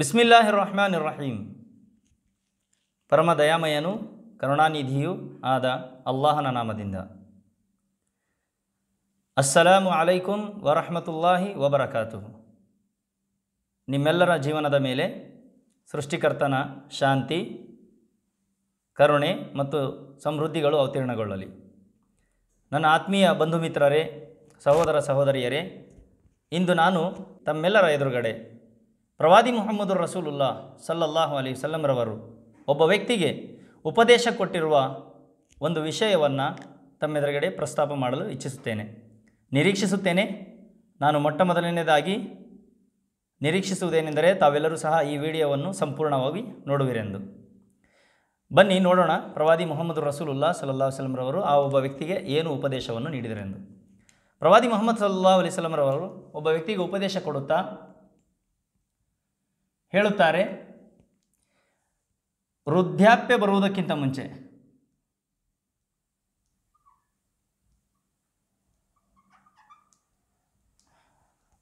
ಬಿಸ್ಮಿಲ್ಲಾಹಿ ರಹಮಾನ್ ರಹೀಂ ಪರಮ ದಯಾಮಯನು ಕರುಣಾನಿಧಿಯೂ ಆದ ಅಲ್ಲಾಹನ ನಾಮದಿಂದ ಅಸ್ಸಲಾಮು ಅಲೈಕುಂ ವರಹಮತುಲ್ಲಾಹಿ ವಬರಕಾತು ನಿಮ್ಮೆಲ್ಲರ ಜೀವನದ ಮೇಲೆ ಸೃಷ್ಟಿಕರ್ತನ ಶಾಂತಿ ಕರುಣೆ ಮತ್ತು ಸಮೃದ್ಧಿಗಳು ಅವತೀರ್ಣಗೊಳ್ಳಲಿ ನನ್ನ ಆತ್ಮೀಯ ಬಂಧು ಮಿತ್ರರೇ ಸಹೋದರ ಸಹೋದರಿಯರೇ ಇಂದು ನಾನು ತಮ್ಮೆಲ್ಲರ ಎದುರುಗಡೆ ಪ್ರವಾದಿ ಮೊಹಮ್ಮದ್ ರಸೂಲುಲ್ಲಾ ಸಲ್ಲಾಹು ಅಲಿ ಸಲ್ಲಂರವರು ಒಬ್ಬ ವ್ಯಕ್ತಿಗೆ ಉಪದೇಶ ಕೊಟ್ಟಿರುವ ಒಂದು ವಿಷಯವನ್ನು ತಮ್ಮೆದುರುಗಡೆ ಪ್ರಸ್ತಾಪ ಮಾಡಲು ಇಚ್ಛಿಸುತ್ತೇನೆ ನಿರೀಕ್ಷಿಸುತ್ತೇನೆ ನಾನು ಮೊಟ್ಟ ಮೊದಲನೇದಾಗಿ ನಿರೀಕ್ಷಿಸುವುದೇನೆಂದರೆ ತಾವೆಲ್ಲರೂ ಸಹ ಈ ವಿಡಿಯೋವನ್ನು ಸಂಪೂರ್ಣವಾಗಿ ನೋಡುವಿರೆಂದು ಬನ್ನಿ ನೋಡೋಣ ಪ್ರವಾದಿ ಮೊಹಮ್ಮದ್ ರಸೂಲುಲ್ಲಾ ಸಲ್ಲಾ ಸಲಮ್ರವರು ಆ ಒಬ್ಬ ವ್ಯಕ್ತಿಗೆ ಏನು ಉಪದೇಶವನ್ನು ನೀಡಿದರೆಂದು ಪ್ರವಾದಿ ಮೊಹಮ್ಮದ್ ಸಲ್ಲಾ ಅಲಿ ಒಬ್ಬ ವ್ಯಕ್ತಿಗೆ ಉಪದೇಶ ಕೊಡುತ್ತಾ ಹೇಳುತ್ತಾರೆ ವೃದ್ಧಾಪ್ಯ ಬರುವುದಕ್ಕಿಂತ ಮುಂಚೆ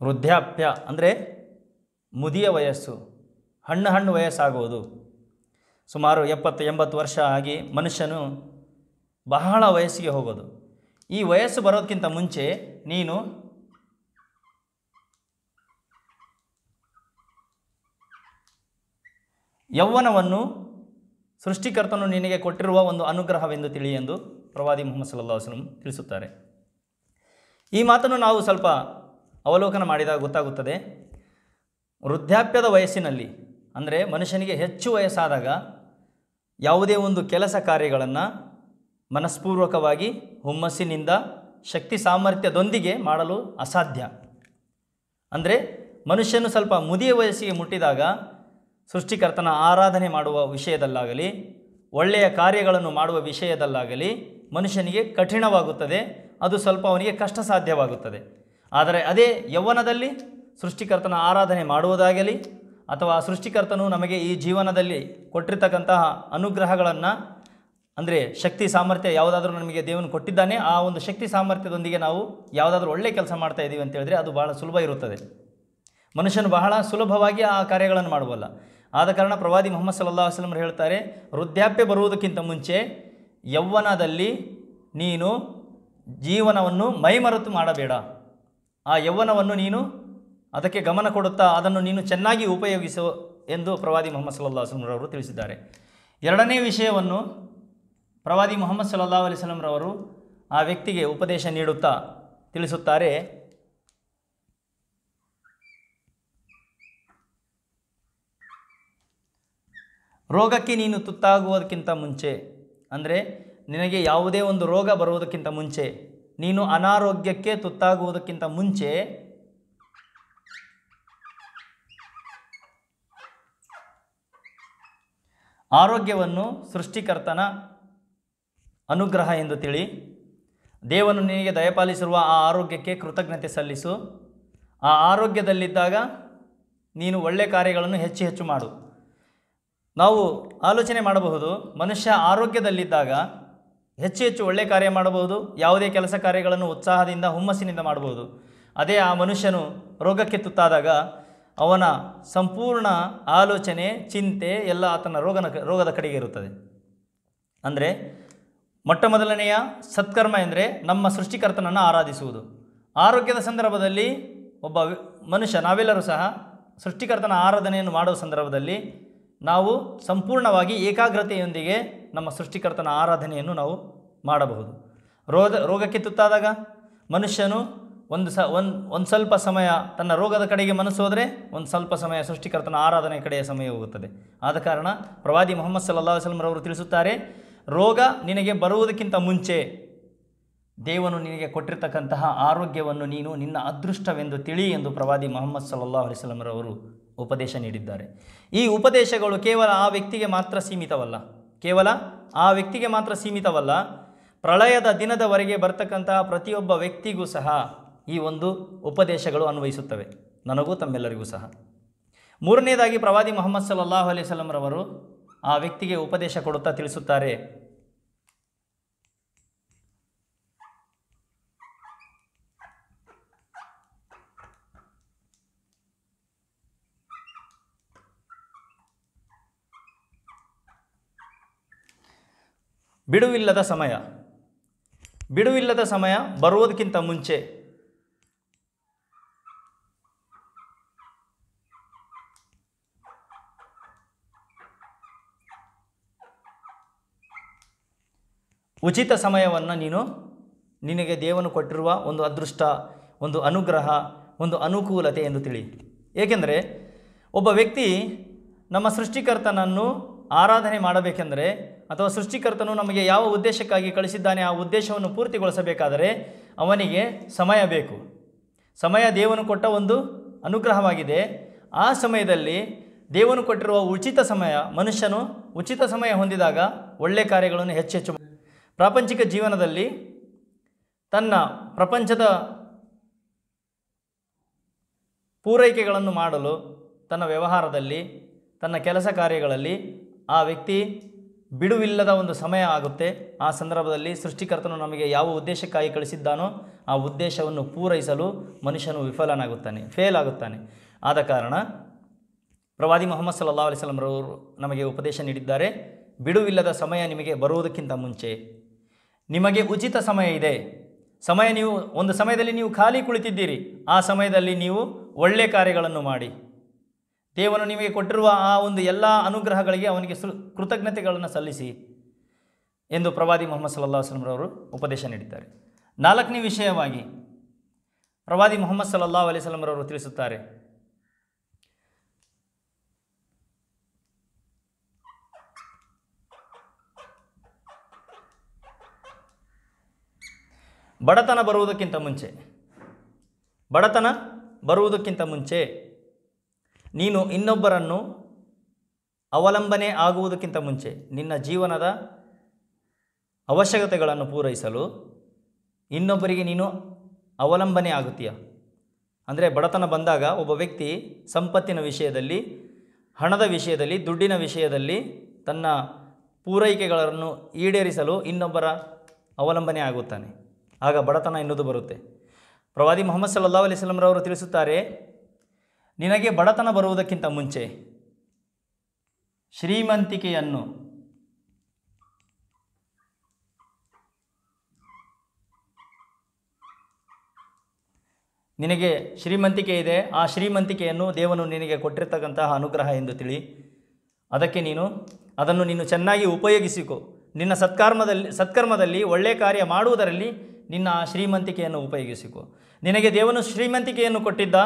ವೃದ್ಧಾಪ್ಯ ಅಂದರೆ ಮುದಿಯ ವಯಸ್ಸು ಹಣ್ಣು ಹಣ್ಣು ವಯಸ್ಸಾಗುವುದು ಸುಮಾರು ಎಪ್ಪತ್ತು ಎಂಬತ್ತು ವರ್ಷ ಆಗಿ ಮನುಷ್ಯನು ಬಹಳ ವಯಸ್ಸಿಗೆ ಹೋಗೋದು ಈ ವಯಸ್ಸು ಬರೋದಕ್ಕಿಂತ ಮುಂಚೆ ನೀನು ಯೌವನವನ್ನು ಸೃಷ್ಟಿಕರ್ತನು ನಿನಗೆ ಕೊಟ್ಟಿರುವ ಒಂದು ಅನುಗ್ರಹವೆಂದು ತಿಳಿ ಎಂದು ಪ್ರವಾದಿ ಮುಹಮ್ಮದ್ ಸಲ್ಲಾ ವಸ್ಲಂ ತಿಳಿಸುತ್ತಾರೆ ಈ ಮಾತನ್ನು ನಾವು ಸ್ವಲ್ಪ ಅವಲೋಕನ ಮಾಡಿದಾಗ ಗೊತ್ತಾಗುತ್ತದೆ ವೃದ್ಧಾಪ್ಯದ ವಯಸ್ಸಿನಲ್ಲಿ ಅಂದರೆ ಮನುಷ್ಯನಿಗೆ ಹೆಚ್ಚು ವಯಸ್ಸಾದಾಗ ಯಾವುದೇ ಒಂದು ಕೆಲಸ ಕಾರ್ಯಗಳನ್ನು ಮನಸ್ಪೂರ್ವಕವಾಗಿ ಹುಮ್ಮಸ್ಸಿನಿಂದ ಶಕ್ತಿ ಸಾಮರ್ಥ್ಯದೊಂದಿಗೆ ಮಾಡಲು ಅಸಾಧ್ಯ ಅಂದರೆ ಮನುಷ್ಯನು ಸ್ವಲ್ಪ ಮುದಿಯ ವಯಸ್ಸಿಗೆ ಮುಟ್ಟಿದಾಗ ಸೃಷ್ಟಿಕರ್ತನ ಆರಾಧನೆ ಮಾಡುವ ವಿಷಯದಲ್ಲಾಗಲಿ ಒಳ್ಳೆಯ ಕಾರ್ಯಗಳನ್ನು ಮಾಡುವ ವಿಷಯದಲ್ಲಾಗಲಿ ಮನುಷ್ಯನಿಗೆ ಕಠಿಣವಾಗುತ್ತದೆ ಅದು ಸ್ವಲ್ಪ ಅವನಿಗೆ ಕಷ್ಟ ಸಾಧ್ಯವಾಗುತ್ತದೆ ಆದರೆ ಅದೇ ಯೌವನದಲ್ಲಿ ಸೃಷ್ಟಿಕರ್ತನ ಆರಾಧನೆ ಮಾಡುವುದಾಗಲಿ ಅಥವಾ ಸೃಷ್ಟಿಕರ್ತನು ನಮಗೆ ಈ ಜೀವನದಲ್ಲಿ ಕೊಟ್ಟಿರ್ತಕ್ಕಂತಹ ಅನುಗ್ರಹಗಳನ್ನು ಅಂದರೆ ಶಕ್ತಿ ಸಾಮರ್ಥ್ಯ ಯಾವುದಾದ್ರೂ ನಮಗೆ ದೇವನು ಕೊಟ್ಟಿದ್ದಾನೆ ಆ ಒಂದು ಶಕ್ತಿ ಸಾಮರ್ಥ್ಯದೊಂದಿಗೆ ನಾವು ಯಾವುದಾದ್ರೂ ಒಳ್ಳೆಯ ಕೆಲಸ ಮಾಡ್ತಾ ಇದ್ದೀವಿ ಅಂತ ಹೇಳಿದ್ರೆ ಅದು ಬಹಳ ಸುಲಭ ಇರುತ್ತದೆ ಮನುಷ್ಯನು ಬಹಳ ಸುಲಭವಾಗಿ ಆ ಕಾರ್ಯಗಳನ್ನು ಮಾಡುವಲ್ಲ ಆದ ಕಾರಣ ಪ್ರವಾದಿ ಮೊಹಮ್ಮದ್ ಸಲ್ಲಾ ವಸ್ಲಮರು ಹೇಳ್ತಾರೆ ವೃದ್ಧಾಪ್ಯ ಬರುವುದಕ್ಕಿಂತ ಮುಂಚೆ ಯೌವನದಲ್ಲಿ ನೀನು ಜೀವನವನ್ನು ಮೈಮರೆತು ಮಾಡಬೇಡ ಆ ಯೌವನವನ್ನು ನೀನು ಅದಕ್ಕೆ ಗಮನ ಕೊಡುತ್ತಾ ಅದನ್ನು ನೀನು ಚೆನ್ನಾಗಿ ಉಪಯೋಗಿಸು ಎಂದು ಪ್ರವಾದಿ ಮೊಹಮ್ಮದ್ ಸಲ್ಲಾ ರವರು ತಿಳಿಸಿದ್ದಾರೆ ಎರಡನೇ ವಿಷಯವನ್ನು ಪ್ರವಾದಿ ಮೊಹಮ್ಮದ್ ಸಲ್ಲಾ ಅಲಿಸ್ಲಂರವರು ಆ ವ್ಯಕ್ತಿಗೆ ಉಪದೇಶ ನೀಡುತ್ತಾ ತಿಳಿಸುತ್ತಾರೆ ರೋಗಕ್ಕೆ ನೀನು ತುತ್ತಾಗುವುದಕ್ಕಿಂತ ಮುಂಚೆ ಅಂದರೆ ನಿನಗೆ ಯಾವುದೇ ಒಂದು ರೋಗ ಬರುವುದಕ್ಕಿಂತ ಮುಂಚೆ ನೀನು ಅನಾರೋಗ್ಯಕ್ಕೆ ತುತ್ತಾಗುವುದಕ್ಕಿಂತ ಮುಂಚೆ ಆರೋಗ್ಯವನ್ನು ಸೃಷ್ಟಿಕರ್ತನ ಅನುಗ್ರಹ ಎಂದು ತಿಳಿ ದೇವನು ನಿನಗೆ ದಯಪಾಲಿಸಿರುವ ಆ ಆರೋಗ್ಯಕ್ಕೆ ಕೃತಜ್ಞತೆ ಸಲ್ಲಿಸು ಆ ಆರೋಗ್ಯದಲ್ಲಿದ್ದಾಗ ನೀನು ಒಳ್ಳೆಯ ಕಾರ್ಯಗಳನ್ನು ಹೆಚ್ಚು ಹೆಚ್ಚು ಮಾಡು ನಾವು ಆಲೋಚನೆ ಮಾಡಬಹುದು ಮನುಷ್ಯ ಆರೋಗ್ಯದಲ್ಲಿದ್ದಾಗ ಹೆಚ್ಚು ಹೆಚ್ಚು ಒಳ್ಳೆಯ ಕಾರ್ಯ ಮಾಡಬಹುದು ಯಾವುದೇ ಕೆಲಸ ಕಾರ್ಯಗಳನ್ನು ಉತ್ಸಾಹದಿಂದ ಹುಮ್ಮಸ್ಸಿನಿಂದ ಮಾಡಬಹುದು ಅದೇ ಆ ಮನುಷ್ಯನು ರೋಗಕ್ಕೆ ತುತ್ತಾದಾಗ ಅವನ ಸಂಪೂರ್ಣ ಆಲೋಚನೆ ಚಿಂತೆ ಎಲ್ಲ ಆತನ ರೋಗನ ರೋಗದ ಕಡೆಗೆ ಇರುತ್ತದೆ ಅಂದರೆ ಮೊಟ್ಟ ಮೊದಲನೆಯ ಸತ್ಕರ್ಮ ಎಂದರೆ ನಮ್ಮ ಸೃಷ್ಟಿಕರ್ತನನ್ನು ಆರಾಧಿಸುವುದು ಆರೋಗ್ಯದ ಸಂದರ್ಭದಲ್ಲಿ ಒಬ್ಬ ಮನುಷ್ಯ ನಾವೆಲ್ಲರೂ ಸಹ ಸೃಷ್ಟಿಕರ್ತನ ಆರಾಧನೆಯನ್ನು ಮಾಡುವ ಸಂದರ್ಭದಲ್ಲಿ ನಾವು ಸಂಪೂರ್ಣವಾಗಿ ಏಕಾಗ್ರತೆಯೊಂದಿಗೆ ನಮ್ಮ ಸೃಷ್ಟಿಕರ್ತನ ಆರಾಧನೆಯನ್ನು ನಾವು ಮಾಡಬಹುದು ರೋಗ ರೋಗಕ್ಕೆ ತುತ್ತಾದಾಗ ಮನುಷ್ಯನು ಒಂದು ಸ ಒಂದು ಒಂದು ಸ್ವಲ್ಪ ಸಮಯ ತನ್ನ ರೋಗದ ಕಡೆಗೆ ಮನಸ್ಸು ಹೋದರೆ ಒಂದು ಸ್ವಲ್ಪ ಸಮಯ ಸೃಷ್ಟಿಕರ್ತನ ಆರಾಧನೆ ಕಡೆಯ ಸಮಯ ಹೋಗುತ್ತದೆ ಆದ ಕಾರಣ ಪ್ರವಾದಿ ಮೊಹಮ್ಮದ್ ಸಲ್ಲಾ ರವರು ತಿಳಿಸುತ್ತಾರೆ ರೋಗ ನಿನಗೆ ಬರುವುದಕ್ಕಿಂತ ಮುಂಚೆ ದೇವನು ನಿನಗೆ ಕೊಟ್ಟಿರ್ತಕ್ಕಂತಹ ಆರೋಗ್ಯವನ್ನು ನೀನು ನಿನ್ನ ಅದೃಷ್ಟವೆಂದು ತಿಳಿ ಎಂದು ಪ್ರವಾದಿ ಮೊಹಮ್ಮದ್ ಸಲ್ಲಾ ಅಲಿಸ್ಲಮ್ರವರು ಉಪದೇಶ ನೀಡಿದ್ದಾರೆ ಈ ಉಪದೇಶಗಳು ಕೇವಲ ಆ ವ್ಯಕ್ತಿಗೆ ಮಾತ್ರ ಸೀಮಿತವಲ್ಲ ಕೇವಲ ಆ ವ್ಯಕ್ತಿಗೆ ಮಾತ್ರ ಸೀಮಿತವಲ್ಲ ಪ್ರಳಯದ ದಿನದವರೆಗೆ ಬರ್ತಕ್ಕಂತಹ ಪ್ರತಿಯೊಬ್ಬ ವ್ಯಕ್ತಿಗೂ ಸಹ ಈ ಒಂದು ಉಪದೇಶಗಳು ಅನ್ವಯಿಸುತ್ತವೆ ನನಗೂ ತಮ್ಮೆಲ್ಲರಿಗೂ ಸಹ ಮೂರನೇದಾಗಿ ಪ್ರವಾದಿ ಮೊಹಮ್ಮದ್ ಸಲ್ಲಾಹು ಅಲೈಹಿ ಆ ವ್ಯಕ್ತಿಗೆ ಉಪದೇಶ ಕೊಡುತ್ತಾ ತಿಳಿಸುತ್ತಾರೆ ಬಿಡುವಿಲ್ಲದ ಸಮಯ ಬಿಡುವಿಲ್ಲದ ಸಮಯ ಬರುವುದಕ್ಕಿಂತ ಮುಂಚೆ ಉಚಿತ ಸಮಯವನ್ನು ನೀನು ನಿನಗೆ ದೇವನು ಕೊಟ್ಟಿರುವ ಒಂದು ಅದೃಷ್ಟ ಒಂದು ಅನುಗ್ರಹ ಒಂದು ಅನುಕೂಲತೆ ಎಂದು ತಿಳಿ ಏಕೆಂದರೆ ಒಬ್ಬ ವ್ಯಕ್ತಿ ನಮ್ಮ ಸೃಷ್ಟಿಕರ್ತನನ್ನು ಆರಾಧನೆ ಮಾಡಬೇಕೆಂದರೆ ಅಥವಾ ಸೃಷ್ಟಿಕರ್ತನು ನಮಗೆ ಯಾವ ಉದ್ದೇಶಕ್ಕಾಗಿ ಕಳಿಸಿದ್ದಾನೆ ಆ ಉದ್ದೇಶವನ್ನು ಪೂರ್ತಿಗೊಳಿಸಬೇಕಾದರೆ ಅವನಿಗೆ ಸಮಯ ಬೇಕು ಸಮಯ ದೇವನು ಕೊಟ್ಟ ಒಂದು ಅನುಗ್ರಹವಾಗಿದೆ ಆ ಸಮಯದಲ್ಲಿ ದೇವನು ಕೊಟ್ಟಿರುವ ಉಚಿತ ಸಮಯ ಮನುಷ್ಯನು ಉಚಿತ ಸಮಯ ಹೊಂದಿದಾಗ ಒಳ್ಳೆಯ ಕಾರ್ಯಗಳನ್ನು ಹೆಚ್ಚೆಚ್ಚು ಪ್ರಾಪಂಚಿಕ ಜೀವನದಲ್ಲಿ ತನ್ನ ಪ್ರಪಂಚದ ಪೂರೈಕೆಗಳನ್ನು ಮಾಡಲು ತನ್ನ ವ್ಯವಹಾರದಲ್ಲಿ ತನ್ನ ಕೆಲಸ ಕಾರ್ಯಗಳಲ್ಲಿ ಆ ವ್ಯಕ್ತಿ ಬಿಡುವಿಲ್ಲದ ಒಂದು ಸಮಯ ಆಗುತ್ತೆ ಆ ಸಂದರ್ಭದಲ್ಲಿ ಸೃಷ್ಟಿಕರ್ತನು ನಮಗೆ ಯಾವ ಉದ್ದೇಶಕ್ಕಾಗಿ ಕಳಿಸಿದ್ದಾನೋ ಆ ಉದ್ದೇಶವನ್ನು ಪೂರೈಸಲು ಮನುಷ್ಯನು ವಿಫಲನಾಗುತ್ತಾನೆ ಫೇಲ್ ಆಗುತ್ತಾನೆ ಆದ ಕಾರಣ ಪ್ರವಾದಿ ಮೊಹಮ್ಮದ್ ಸಲ್ಲಾ ಅಲಿಸ್ಲಮ್ರವರು ನಮಗೆ ಉಪದೇಶ ನೀಡಿದ್ದಾರೆ ಬಿಡುವಿಲ್ಲದ ಸಮಯ ನಿಮಗೆ ಬರುವುದಕ್ಕಿಂತ ಮುಂಚೆ ನಿಮಗೆ ಉಚಿತ ಸಮಯ ಇದೆ ಸಮಯ ನೀವು ಒಂದು ಸಮಯದಲ್ಲಿ ನೀವು ಖಾಲಿ ಕುಳಿತಿದ್ದೀರಿ ಆ ಸಮಯದಲ್ಲಿ ನೀವು ಒಳ್ಳೆಯ ಕಾರ್ಯಗಳನ್ನು ಮಾಡಿ ದೇವನು ನಿಮಗೆ ಕೊಟ್ಟಿರುವ ಆ ಒಂದು ಎಲ್ಲ ಅನುಗ್ರಹಗಳಿಗೆ ಅವನಿಗೆ ಸೃ ಕೃತಜ್ಞತೆಗಳನ್ನು ಸಲ್ಲಿಸಿ ಎಂದು ಪ್ರವಾದಿ ಮೊಹಮ್ಮದ್ ಸಲ್ಲಾ ವಸ್ಲಮ್ರವರು ಉಪದೇಶ ನೀಡಿದ್ದಾರೆ ನಾಲ್ಕನೇ ವಿಷಯವಾಗಿ ಪ್ರವಾದಿ ಮೊಹಮ್ಮದ್ ಸಲ್ಲಾ ಅಲೈಸ್ಲಮ್ರವರು ತಿಳಿಸುತ್ತಾರೆ ಬಡತನ ಬರುವುದಕ್ಕಿಂತ ಮುಂಚೆ ಬಡತನ ಬರುವುದಕ್ಕಿಂತ ಮುಂಚೆ ನೀನು ಇನ್ನೊಬ್ಬರನ್ನು ಅವಲಂಬನೆ ಆಗುವುದಕ್ಕಿಂತ ಮುಂಚೆ ನಿನ್ನ ಜೀವನದ ಅವಶ್ಯಕತೆಗಳನ್ನು ಪೂರೈಸಲು ಇನ್ನೊಬ್ಬರಿಗೆ ನೀನು ಅವಲಂಬನೆ ಆಗುತ್ತೀಯ ಅಂದರೆ ಬಡತನ ಬಂದಾಗ ಒಬ್ಬ ವ್ಯಕ್ತಿ ಸಂಪತ್ತಿನ ವಿಷಯದಲ್ಲಿ ಹಣದ ವಿಷಯದಲ್ಲಿ ದುಡ್ಡಿನ ವಿಷಯದಲ್ಲಿ ತನ್ನ ಪೂರೈಕೆಗಳನ್ನು ಈಡೇರಿಸಲು ಇನ್ನೊಬ್ಬರ ಅವಲಂಬನೆ ಆಗುತ್ತಾನೆ ಆಗ ಬಡತನ ಎನ್ನುವುದು ಬರುತ್ತೆ ಪ್ರವಾದಿ ಮೊಹಮ್ಮದ್ ಸಲ್ಲಾ ಅಲಿಸ್ಲಂರವರು ತಿಳಿಸುತ್ತಾರೆ ನಿನಗೆ ಬಡತನ ಬರುವುದಕ್ಕಿಂತ ಮುಂಚೆ ಶ್ರೀಮಂತಿಕೆಯನ್ನು ನಿನಗೆ ಶ್ರೀಮಂತಿಕೆ ಇದೆ ಆ ಶ್ರೀಮಂತಿಕೆಯನ್ನು ದೇವನು ನಿನಗೆ ಕೊಟ್ಟಿರ್ತಕ್ಕಂತಹ ಅನುಗ್ರಹ ಎಂದು ತಿಳಿ ಅದಕ್ಕೆ ನೀನು ಅದನ್ನು ನೀನು ಚೆನ್ನಾಗಿ ಉಪಯೋಗಿಸಿಕೊ ನಿನ್ನ ಸತ್ಕರ್ಮದಲ್ಲಿ ಸತ್ಕರ್ಮದಲ್ಲಿ ಒಳ್ಳೆಯ ಕಾರ್ಯ ಮಾಡುವುದರಲ್ಲಿ ನಿನ್ನ ಶ್ರೀಮಂತಿಕೆಯನ್ನು ಉಪಯೋಗಿಸಿಕೊ ನಿನಗೆ ದೇವನು ಶ್ರೀಮಂತಿಕೆಯನ್ನು ಕೊಟ್ಟಿದ್ದ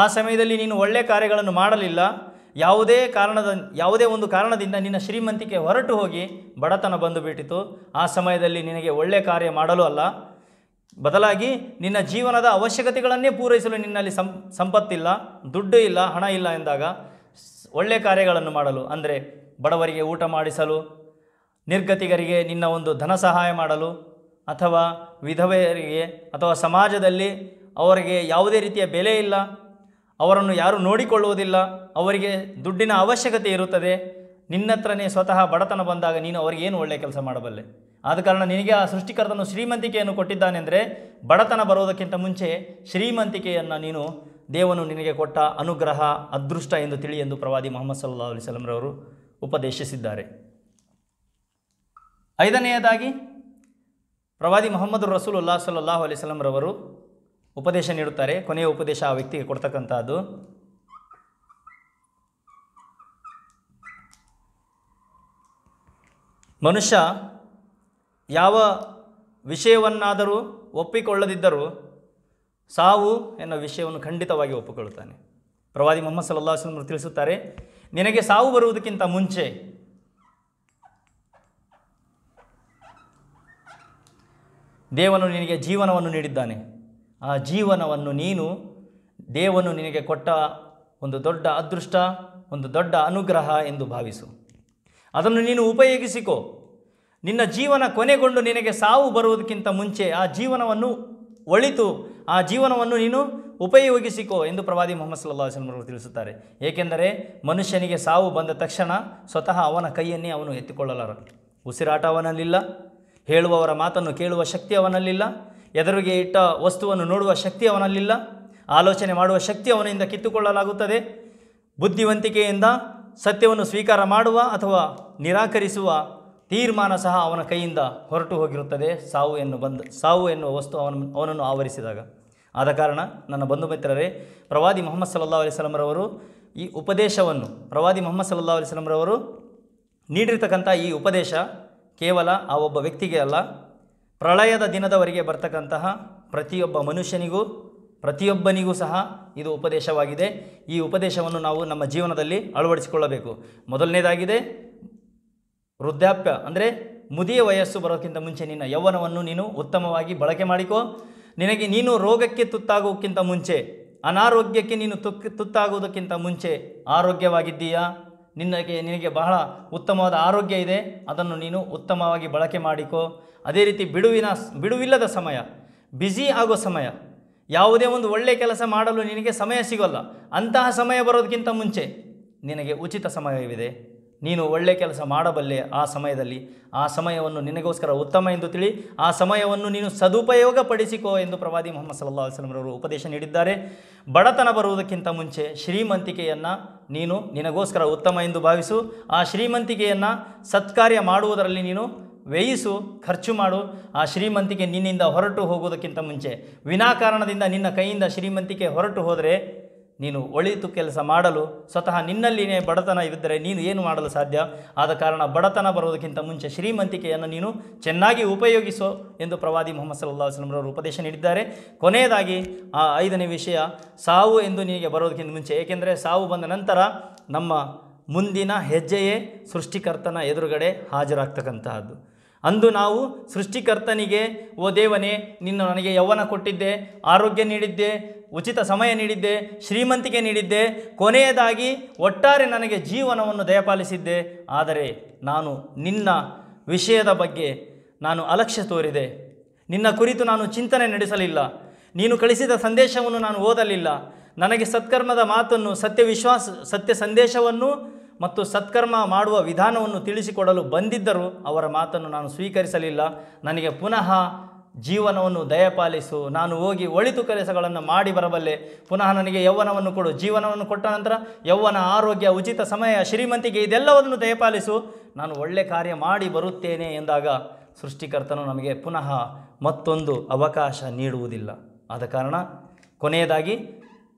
ಆ ಸಮಯದಲ್ಲಿ ನೀನು ಒಳ್ಳೆಯ ಕಾರ್ಯಗಳನ್ನು ಮಾಡಲಿಲ್ಲ ಯಾವುದೇ ಕಾರಣದ ಯಾವುದೇ ಒಂದು ಕಾರಣದಿಂದ ನಿನ್ನ ಶ್ರೀಮಂತಿಕೆ ಹೊರಟು ಹೋಗಿ ಬಡತನ ಬಂದುಬಿಟ್ಟಿತು ಆ ಸಮಯದಲ್ಲಿ ನಿನಗೆ ಒಳ್ಳೆಯ ಕಾರ್ಯ ಮಾಡಲು ಅಲ್ಲ ಬದಲಾಗಿ ನಿನ್ನ ಜೀವನದ ಅವಶ್ಯಕತೆಗಳನ್ನೇ ಪೂರೈಸಲು ನಿನ್ನಲ್ಲಿ ಸಂ ಸಂಪತ್ತಿಲ್ಲ ದುಡ್ಡು ಇಲ್ಲ ಹಣ ಇಲ್ಲ ಎಂದಾಗ ಒಳ್ಳೆಯ ಕಾರ್ಯಗಳನ್ನು ಮಾಡಲು ಅಂದರೆ ಬಡವರಿಗೆ ಊಟ ಮಾಡಿಸಲು ನಿರ್ಗತಿಗರಿಗೆ ನಿನ್ನ ಒಂದು ಧನ ಸಹಾಯ ಮಾಡಲು ಅಥವಾ ವಿಧವೆಯರಿಗೆ ಅಥವಾ ಸಮಾಜದಲ್ಲಿ ಅವರಿಗೆ ಯಾವುದೇ ರೀತಿಯ ಬೆಲೆ ಇಲ್ಲ ಅವರನ್ನು ಯಾರೂ ನೋಡಿಕೊಳ್ಳುವುದಿಲ್ಲ ಅವರಿಗೆ ದುಡ್ಡಿನ ಅವಶ್ಯಕತೆ ಇರುತ್ತದೆ ನಿನ್ನತ್ರನೇ ಸ್ವತಃ ಬಡತನ ಬಂದಾಗ ನೀನು ಅವರಿಗೇನು ಒಳ್ಳೆಯ ಕೆಲಸ ಮಾಡಬಲ್ಲೆ ಆದ ಕಾರಣ ನಿನಗೆ ಆ ಸೃಷ್ಟಿಕರ್ತನು ಶ್ರೀಮಂತಿಕೆಯನ್ನು ಕೊಟ್ಟಿದ್ದಾನೆಂದರೆ ಬಡತನ ಬರೋದಕ್ಕಿಂತ ಮುಂಚೆ ಶ್ರೀಮಂತಿಕೆಯನ್ನು ನೀನು ದೇವನು ನಿನಗೆ ಕೊಟ್ಟ ಅನುಗ್ರಹ ಅದೃಷ್ಟ ಎಂದು ತಿಳಿ ಎಂದು ಪ್ರವಾದಿ ಮೊಹಮ್ಮದ್ ಸಲ್ಲಾ ಅಲಿ ಉಪದೇಶಿಸಿದ್ದಾರೆ ಐದನೆಯದಾಗಿ ಪ್ರವಾದಿ ಮೊಹಮ್ಮದ್ ರಸೂಲ್ ಸಲಹ್ ಸಲ್ಲಾಹು ಸ್ವಲಂರವರು ಉಪದೇಶ ನೀಡುತ್ತಾರೆ ಕೊನೆಯ ಉಪದೇಶ ಆ ವ್ಯಕ್ತಿಗೆ ಕೊಡ್ತಕ್ಕಂಥದ್ದು ಮನುಷ್ಯ ಯಾವ ವಿಷಯವನ್ನಾದರೂ ಒಪ್ಪಿಕೊಳ್ಳದಿದ್ದರೂ ಸಾವು ಎನ್ನುವ ವಿಷಯವನ್ನು ಖಂಡಿತವಾಗಿ ಒಪ್ಪಿಕೊಳ್ಳುತ್ತಾನೆ ಪ್ರವಾದಿ ಮೊಹಮ್ಮದ್ ಸಲ್ಲಾ ವಸ್ಲಮ್ರು ತಿಳಿಸುತ್ತಾರೆ ನಿನಗೆ ಸಾವು ಬರುವುದಕ್ಕಿಂತ ಮುಂಚೆ ದೇವನು ನಿನಗೆ ಜೀವನವನ್ನು ನೀಡಿದ್ದಾನೆ ಆ ಜೀವನವನ್ನು ನೀನು ದೇವನು ನಿನಗೆ ಕೊಟ್ಟ ಒಂದು ದೊಡ್ಡ ಅದೃಷ್ಟ ಒಂದು ದೊಡ್ಡ ಅನುಗ್ರಹ ಎಂದು ಭಾವಿಸು ಅದನ್ನು ನೀನು ಉಪಯೋಗಿಸಿಕೊ ನಿನ್ನ ಜೀವನ ಕೊನೆಗೊಂಡು ನಿನಗೆ ಸಾವು ಬರುವುದಕ್ಕಿಂತ ಮುಂಚೆ ಆ ಜೀವನವನ್ನು ಒಳಿತು ಆ ಜೀವನವನ್ನು ನೀನು ಉಪಯೋಗಿಸಿಕೋ ಎಂದು ಪ್ರವಾದಿ ಮೊಹಮ್ಮದ್ ಸಲ್ಲಾ ಅವರು ತಿಳಿಸುತ್ತಾರೆ ಏಕೆಂದರೆ ಮನುಷ್ಯನಿಗೆ ಸಾವು ಬಂದ ತಕ್ಷಣ ಸ್ವತಃ ಅವನ ಕೈಯನ್ನೇ ಅವನು ಎತ್ತಿಕೊಳ್ಳಲಾರ ಉಸಿರಾಟ ಅವನಲ್ಲಿಲ್ಲ ಹೇಳುವವರ ಮಾತನ್ನು ಕೇಳುವ ಶಕ್ತಿ ಅವನಲ್ಲಿಲ್ಲ ಎದುರಿಗೆ ಇಟ್ಟ ವಸ್ತುವನ್ನು ನೋಡುವ ಶಕ್ತಿ ಅವನಲ್ಲಿಲ್ಲ ಆಲೋಚನೆ ಮಾಡುವ ಶಕ್ತಿ ಅವನಿಂದ ಕಿತ್ತುಕೊಳ್ಳಲಾಗುತ್ತದೆ ಬುದ್ಧಿವಂತಿಕೆಯಿಂದ ಸತ್ಯವನ್ನು ಸ್ವೀಕಾರ ಮಾಡುವ ಅಥವಾ ನಿರಾಕರಿಸುವ ತೀರ್ಮಾನ ಸಹ ಅವನ ಕೈಯಿಂದ ಹೊರಟು ಹೋಗಿರುತ್ತದೆ ಸಾವು ಎನ್ನು ಬಂದು ಸಾವು ಎನ್ನುವ ವಸ್ತು ಅವನ ಅವನನ್ನು ಆವರಿಸಿದಾಗ ಆದ ಕಾರಣ ನನ್ನ ಬಂಧು ಮಿತ್ರರೇ ಪ್ರವಾದಿ ಮೊಹಮ್ಮದ್ ಸಲ್ಲಾ ಅಲಿ ಸ್ವಲಂರವರು ಈ ಉಪದೇಶವನ್ನು ಪ್ರವಾದಿ ಮೊಹಮ್ಮದ್ ಸಲಹ್ ಅಲಿ ಸ್ವಲಂರವರು ನೀಡಿರ್ತಕ್ಕಂಥ ಈ ಉಪದೇಶ ಕೇವಲ ಆ ಒಬ್ಬ ವ್ಯಕ್ತಿಗೆ ಅಲ್ಲ ಪ್ರಳಯದ ದಿನದವರೆಗೆ ಬರ್ತಕ್ಕಂತಹ ಪ್ರತಿಯೊಬ್ಬ ಮನುಷ್ಯನಿಗೂ ಪ್ರತಿಯೊಬ್ಬನಿಗೂ ಸಹ ಇದು ಉಪದೇಶವಾಗಿದೆ ಈ ಉಪದೇಶವನ್ನು ನಾವು ನಮ್ಮ ಜೀವನದಲ್ಲಿ ಅಳವಡಿಸಿಕೊಳ್ಳಬೇಕು ಮೊದಲನೇದಾಗಿದೆ ವೃದ್ಧಾಪ್ಯ ಅಂದರೆ ಮುದಿಯ ವಯಸ್ಸು ಬರೋಕ್ಕಿಂತ ಮುಂಚೆ ನಿನ್ನ ಯೌವನವನ್ನು ನೀನು ಉತ್ತಮವಾಗಿ ಬಳಕೆ ಮಾಡಿಕೋ ನಿನಗೆ ನೀನು ರೋಗಕ್ಕೆ ತುತ್ತಾಗೋಕ್ಕಿಂತ ಮುಂಚೆ ಅನಾರೋಗ್ಯಕ್ಕೆ ನೀನು ತುಕ್ ತುತ್ತಾಗುವುದಕ್ಕಿಂತ ಮುಂಚೆ ಆರೋಗ್ಯವಾಗಿದ್ದೀಯಾ ನಿನಗೆ ನಿನಗೆ ಬಹಳ ಉತ್ತಮವಾದ ಆರೋಗ್ಯ ಇದೆ ಅದನ್ನು ನೀನು ಉತ್ತಮವಾಗಿ ಬಳಕೆ ಮಾಡಿಕೊ ಅದೇ ರೀತಿ ಬಿಡುವಿನ ಬಿಡುವಿಲ್ಲದ ಸಮಯ ಬ್ಯುಸಿ ಆಗೋ ಸಮಯ ಯಾವುದೇ ಒಂದು ಒಳ್ಳೆಯ ಕೆಲಸ ಮಾಡಲು ನಿನಗೆ ಸಮಯ ಸಿಗೋಲ್ಲ ಅಂತಹ ಸಮಯ ಬರೋದಕ್ಕಿಂತ ಮುಂಚೆ ನಿನಗೆ ಉಚಿತ ಸಮಯವಿದೆ ನೀನು ಒಳ್ಳೆ ಕೆಲಸ ಮಾಡಬಲ್ಲೆ ಆ ಸಮಯದಲ್ಲಿ ಆ ಸಮಯವನ್ನು ನಿನಗೋಸ್ಕರ ಉತ್ತಮ ಎಂದು ತಿಳಿ ಆ ಸಮಯವನ್ನು ನೀನು ಸದುಪಯೋಗಪಡಿಸಿಕೊ ಎಂದು ಪ್ರವಾದಿ ಮೊಹಮ್ಮದ್ ಸಲ್ಲಾ ಅಲ್ಸ್ಲಮ್ರವರು ಉಪದೇಶ ನೀಡಿದ್ದಾರೆ ಬಡತನ ಬರುವುದಕ್ಕಿಂತ ಮುಂಚೆ ಶ್ರೀಮಂತಿಕೆಯನ್ನು ನೀನು ನಿನಗೋಸ್ಕರ ಉತ್ತಮ ಎಂದು ಭಾವಿಸು ಆ ಶ್ರೀಮಂತಿಕೆಯನ್ನು ಸತ್ಕಾರ್ಯ ಮಾಡುವುದರಲ್ಲಿ ನೀನು ವ್ಯಯಿಸು ಖರ್ಚು ಮಾಡು ಆ ಶ್ರೀಮಂತಿಕೆ ನಿನ್ನಿಂದ ಹೊರಟು ಹೋಗುವುದಕ್ಕಿಂತ ಮುಂಚೆ ವಿನಾಕಾರಣದಿಂದ ನಿನ್ನ ಕೈಯಿಂದ ಶ್ರೀಮಂತಿಕೆ ಹೊರಟು ಹೋದರೆ ನೀನು ಒಳಿತು ಕೆಲಸ ಮಾಡಲು ಸ್ವತಃ ನಿನ್ನಲ್ಲಿನೇ ಬಡತನ ಇದ್ದರೆ ನೀನು ಏನು ಮಾಡಲು ಸಾಧ್ಯ ಆದ ಕಾರಣ ಬಡತನ ಬರೋದಕ್ಕಿಂತ ಮುಂಚೆ ಶ್ರೀಮಂತಿಕೆಯನ್ನು ನೀನು ಚೆನ್ನಾಗಿ ಉಪಯೋಗಿಸೋ ಎಂದು ಪ್ರವಾದಿ ಮೊಹಮ್ಮದ್ ಸಲ್ಲಾ ವಸ್ಲಂರವರು ಉಪದೇಶ ನೀಡಿದ್ದಾರೆ ಕೊನೆಯದಾಗಿ ಆ ಐದನೇ ವಿಷಯ ಸಾವು ಎಂದು ನಿನಗೆ ಬರೋದಕ್ಕಿಂತ ಮುಂಚೆ ಏಕೆಂದರೆ ಸಾವು ಬಂದ ನಂತರ ನಮ್ಮ ಮುಂದಿನ ಹೆಜ್ಜೆಯೇ ಸೃಷ್ಟಿಕರ್ತನ ಎದುರುಗಡೆ ಹಾಜರಾಗ್ತಕ್ಕಂತಹದ್ದು ಅಂದು ನಾವು ಸೃಷ್ಟಿಕರ್ತನಿಗೆ ಓ ದೇವನೇ ನಿನ್ನ ನನಗೆ ಯೌವನ ಕೊಟ್ಟಿದ್ದೆ ಆರೋಗ್ಯ ನೀಡಿದ್ದೆ ಉಚಿತ ಸಮಯ ನೀಡಿದ್ದೆ ಶ್ರೀಮಂತಿಕೆ ನೀಡಿದ್ದೆ ಕೊನೆಯದಾಗಿ ಒಟ್ಟಾರೆ ನನಗೆ ಜೀವನವನ್ನು ದಯಪಾಲಿಸಿದ್ದೆ ಆದರೆ ನಾನು ನಿನ್ನ ವಿಷಯದ ಬಗ್ಗೆ ನಾನು ಅಲಕ್ಷ್ಯ ತೋರಿದೆ ನಿನ್ನ ಕುರಿತು ನಾನು ಚಿಂತನೆ ನಡೆಸಲಿಲ್ಲ ನೀನು ಕಳಿಸಿದ ಸಂದೇಶವನ್ನು ನಾನು ಓದಲಿಲ್ಲ ನನಗೆ ಸತ್ಕರ್ಮದ ಮಾತನ್ನು ಸತ್ಯ ವಿಶ್ವಾಸ ಸತ್ಯ ಸಂದೇಶವನ್ನು ಮತ್ತು ಸತ್ಕರ್ಮ ಮಾಡುವ ವಿಧಾನವನ್ನು ತಿಳಿಸಿಕೊಡಲು ಬಂದಿದ್ದರೂ ಅವರ ಮಾತನ್ನು ನಾನು ಸ್ವೀಕರಿಸಲಿಲ್ಲ ನನಗೆ ಪುನಃ ಜೀವನವನ್ನು ದಯಪಾಲಿಸು ನಾನು ಹೋಗಿ ಒಳಿತು ಕೆಲಸಗಳನ್ನು ಮಾಡಿ ಬರಬಲ್ಲೆ ಪುನಃ ನನಗೆ ಯೌವನವನ್ನು ಕೊಡು ಜೀವನವನ್ನು ಕೊಟ್ಟ ನಂತರ ಯೌವನ ಆರೋಗ್ಯ ಉಚಿತ ಸಮಯ ಶ್ರೀಮಂತಿಗೆ ಇದೆಲ್ಲವನ್ನು ದಯಪಾಲಿಸು ನಾನು ಒಳ್ಳೆ ಕಾರ್ಯ ಮಾಡಿ ಬರುತ್ತೇನೆ ಎಂದಾಗ ಸೃಷ್ಟಿಕರ್ತನು ನಮಗೆ ಪುನಃ ಮತ್ತೊಂದು ಅವಕಾಶ ನೀಡುವುದಿಲ್ಲ ಆದ ಕಾರಣ ಕೊನೆಯದಾಗಿ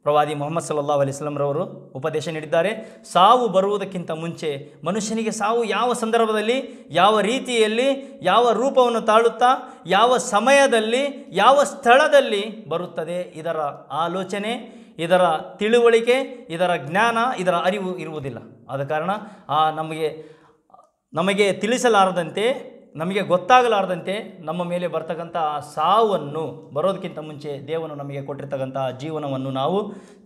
ಪ್ರವಾದಿ ಮೊಹಮ್ಮದ್ ಸಲ್ಲಾ ರವರು ಉಪದೇಶ ನೀಡಿದ್ದಾರೆ ಸಾವು ಬರುವುದಕ್ಕಿಂತ ಮುಂಚೆ ಮನುಷ್ಯನಿಗೆ ಸಾವು ಯಾವ ಸಂದರ್ಭದಲ್ಲಿ ಯಾವ ರೀತಿಯಲ್ಲಿ ಯಾವ ರೂಪವನ್ನು ತಾಳುತ್ತಾ ಯಾವ ಸಮಯದಲ್ಲಿ ಯಾವ ಸ್ಥಳದಲ್ಲಿ ಬರುತ್ತದೆ ಇದರ ಆಲೋಚನೆ ಇದರ ತಿಳುವಳಿಕೆ ಇದರ ಜ್ಞಾನ ಇದರ ಅರಿವು ಇರುವುದಿಲ್ಲ ಆದ ಕಾರಣ ಆ ನಮಗೆ ನಮಗೆ ತಿಳಿಸಲಾರದಂತೆ ನಮಗೆ ಗೊತ್ತಾಗಲಾರದಂತೆ ನಮ್ಮ ಮೇಲೆ ಬರ್ತಕ್ಕಂಥ ಸಾವನ್ನು ಬರೋದಕ್ಕಿಂತ ಮುಂಚೆ ದೇವನು ನಮಗೆ ಕೊಟ್ಟಿರ್ತಕ್ಕಂಥ ಜೀವನವನ್ನು ನಾವು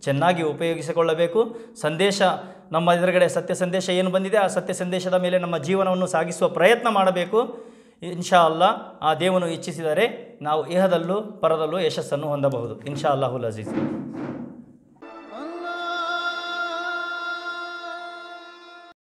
ಚೆನ್ನಾಗಿ ಉಪಯೋಗಿಸಿಕೊಳ್ಳಬೇಕು ಸಂದೇಶ ನಮ್ಮ ಎದುರುಗಡೆ ಸತ್ಯ ಸಂದೇಶ ಏನು ಬಂದಿದೆ ಆ ಸತ್ಯ ಸಂದೇಶದ ಮೇಲೆ ನಮ್ಮ ಜೀವನವನ್ನು ಸಾಗಿಸುವ ಪ್ರಯತ್ನ ಮಾಡಬೇಕು ಇನ್ಶಾ ಅಲ್ಲ ಆ ದೇವನು ಇಚ್ಛಿಸಿದರೆ ನಾವು ಇಹದಲ್ಲೂ ಪರದಲ್ಲೂ ಯಶಸ್ಸನ್ನು ಹೊಂದಬಹುದು ಇನ್ಶಾ ಅಲ್ಲಾಹುಲ್ ಅಜೀಜ್